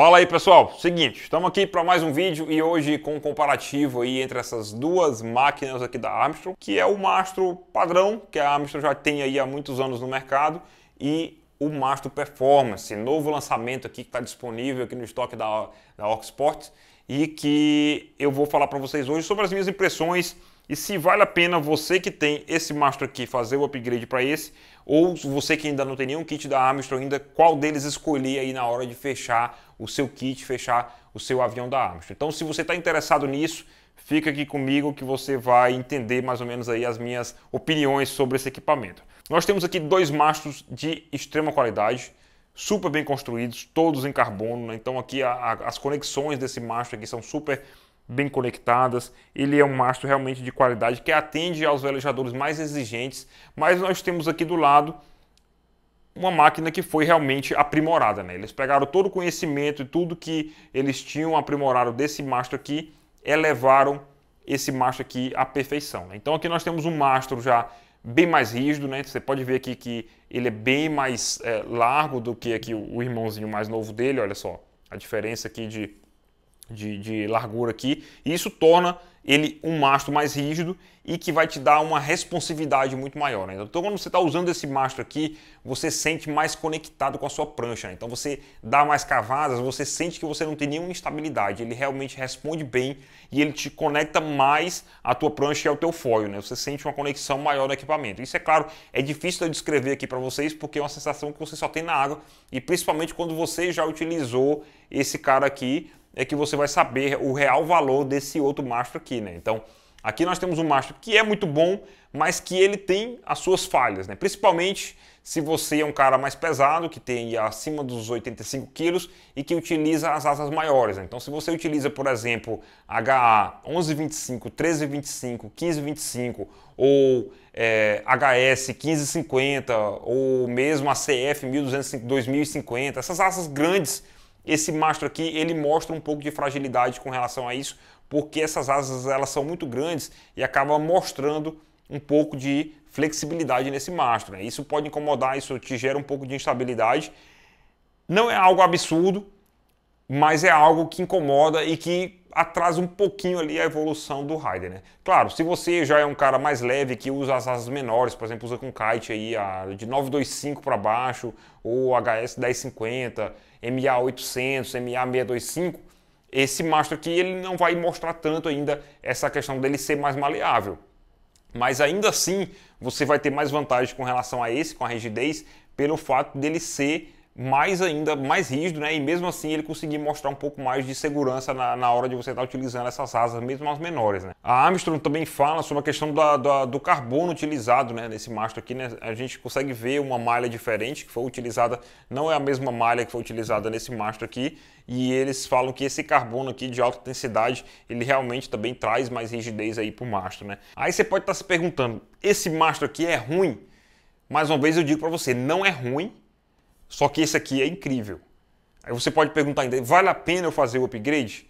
Fala aí pessoal, seguinte, estamos aqui para mais um vídeo e hoje com um comparativo aí entre essas duas máquinas aqui da Armstrong, que é o mastro padrão que a Armstrong já tem aí há muitos anos no mercado e o mastro performance, novo lançamento aqui que está disponível aqui no estoque da, da Orc Sports e que eu vou falar para vocês hoje sobre as minhas impressões e se vale a pena você que tem esse mastro aqui fazer o upgrade para esse, ou você que ainda não tem nenhum kit da Armstrong ainda, qual deles escolher aí na hora de fechar o seu kit, fechar o seu avião da Armstrong. Então se você está interessado nisso, fica aqui comigo que você vai entender mais ou menos aí as minhas opiniões sobre esse equipamento. Nós temos aqui dois mastros de extrema qualidade, super bem construídos, todos em carbono, né? então aqui a, a, as conexões desse mastro aqui são super bem conectadas. Ele é um mastro realmente de qualidade que atende aos velejadores mais exigentes, mas nós temos aqui do lado uma máquina que foi realmente aprimorada. Né? Eles pegaram todo o conhecimento e tudo que eles tinham aprimorado desse mastro aqui, elevaram esse mastro aqui à perfeição. Né? Então aqui nós temos um mastro já bem mais rígido, né? Você pode ver aqui que ele é bem mais é, largo do que aqui o, o irmãozinho mais novo dele, olha só. A diferença aqui de de, de largura aqui, e isso torna ele um mastro mais rígido e que vai te dar uma responsividade muito maior. Né? Então, quando você está usando esse mastro aqui, você sente mais conectado com a sua prancha. Né? Então, você dá mais cavadas, você sente que você não tem nenhuma instabilidade. Ele realmente responde bem e ele te conecta mais à tua prancha e ao teu foil. Né? Você sente uma conexão maior no equipamento. Isso, é claro, é difícil de descrever aqui para vocês porque é uma sensação que você só tem na água e principalmente quando você já utilizou esse cara aqui é que você vai saber o real valor desse outro mastro aqui, né? Então, aqui nós temos um mastro que é muito bom, mas que ele tem as suas falhas, né? Principalmente se você é um cara mais pesado, que tem acima dos 85 quilos e que utiliza as asas maiores. Né? Então, se você utiliza, por exemplo, HA 1125, 1325, 1525 ou é, HS 1550 ou mesmo a CF 1250, 2050, essas asas grandes esse mastro aqui, ele mostra um pouco de fragilidade com relação a isso, porque essas asas elas são muito grandes e acaba mostrando um pouco de flexibilidade nesse mastro. Né? Isso pode incomodar, isso te gera um pouco de instabilidade. Não é algo absurdo, mas é algo que incomoda e que atrasa um pouquinho ali a evolução do rider, né? Claro, se você já é um cara mais leve que usa as asas menores, por exemplo, usa com kite aí a de 925 para baixo ou HS 1050, MA 800, MA 625, esse mastro aqui ele não vai mostrar tanto ainda essa questão dele ser mais maleável. Mas ainda assim, você vai ter mais vantagem com relação a esse, com a rigidez, pelo fato dele ser mais ainda, mais rígido, né? E mesmo assim ele conseguir mostrar um pouco mais de segurança na, na hora de você estar tá utilizando essas asas, mesmo as menores, né? A Armstrong também fala sobre a questão da, da, do carbono utilizado, né? Nesse mastro aqui, né? A gente consegue ver uma malha diferente que foi utilizada, não é a mesma malha que foi utilizada nesse mastro aqui. E eles falam que esse carbono aqui de alta densidade, ele realmente também traz mais rigidez aí pro mastro, né? Aí você pode estar tá se perguntando, esse mastro aqui é ruim? Mais uma vez eu digo para você, não é ruim, só que esse aqui é incrível. Aí você pode perguntar ainda, vale a pena eu fazer o upgrade?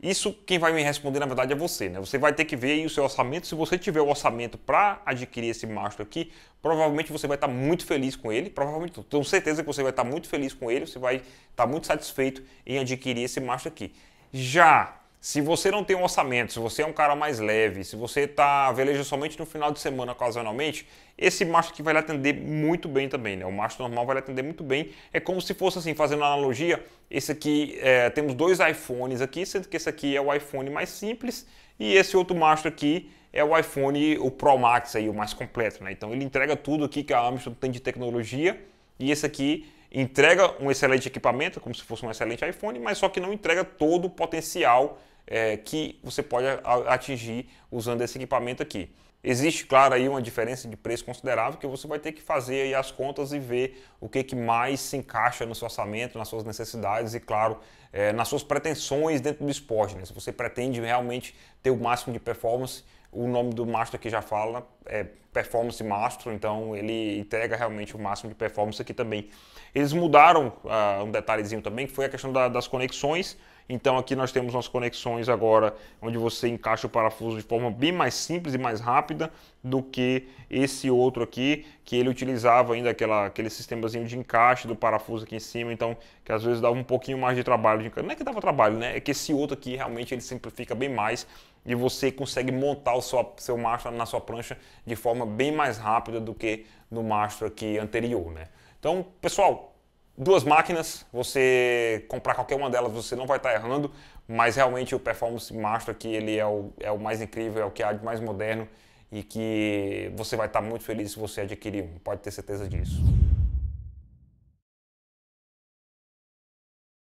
Isso quem vai me responder na verdade é você, né? Você vai ter que ver aí o seu orçamento. Se você tiver o orçamento para adquirir esse mastro aqui, provavelmente você vai estar tá muito feliz com ele. Provavelmente, tenho certeza que você vai estar tá muito feliz com ele. Você vai estar tá muito satisfeito em adquirir esse mastro aqui. Já se você não tem um orçamento, se você é um cara mais leve, se você tá veleja somente no final de semana ocasionalmente, esse macho aqui vai lhe atender muito bem também, né? O macho normal vai lhe atender muito bem. É como se fosse assim, fazendo analogia, esse aqui, é, temos dois iPhones aqui, sendo que esse aqui é o iPhone mais simples e esse outro macho aqui é o iPhone, o Pro Max aí, o mais completo, né? Então ele entrega tudo aqui que a Amazon tem de tecnologia e esse aqui entrega um excelente equipamento, como se fosse um excelente iPhone, mas só que não entrega todo o potencial é, que você pode atingir usando esse equipamento aqui. Existe, claro, aí uma diferença de preço considerável que você vai ter que fazer aí as contas e ver o que, que mais se encaixa no seu orçamento, nas suas necessidades e, claro, é, nas suas pretensões dentro do esporte. Né? Se você pretende realmente ter o máximo de performance, o nome do mastro aqui já fala, é performance mastro, então ele entrega realmente o máximo de performance aqui também. Eles mudaram uh, um detalhezinho também, que foi a questão da, das conexões. Então aqui nós temos umas conexões agora, onde você encaixa o parafuso de forma bem mais simples e mais rápida do que esse outro aqui, que ele utilizava ainda aquela, aquele sistemazinho de encaixe do parafuso aqui em cima, então que às vezes dava um pouquinho mais de trabalho. De... Não é que dava trabalho, né? É que esse outro aqui realmente ele simplifica bem mais e você consegue montar o seu, seu mastro na sua prancha de forma bem mais rápida do que no mastro aqui anterior, né? Então, pessoal, duas máquinas, você comprar qualquer uma delas, você não vai estar errando, mas realmente o Performance Master aqui, ele é o, é o mais incrível, é o que há de mais moderno e que você vai estar muito feliz se você adquirir um, pode ter certeza disso.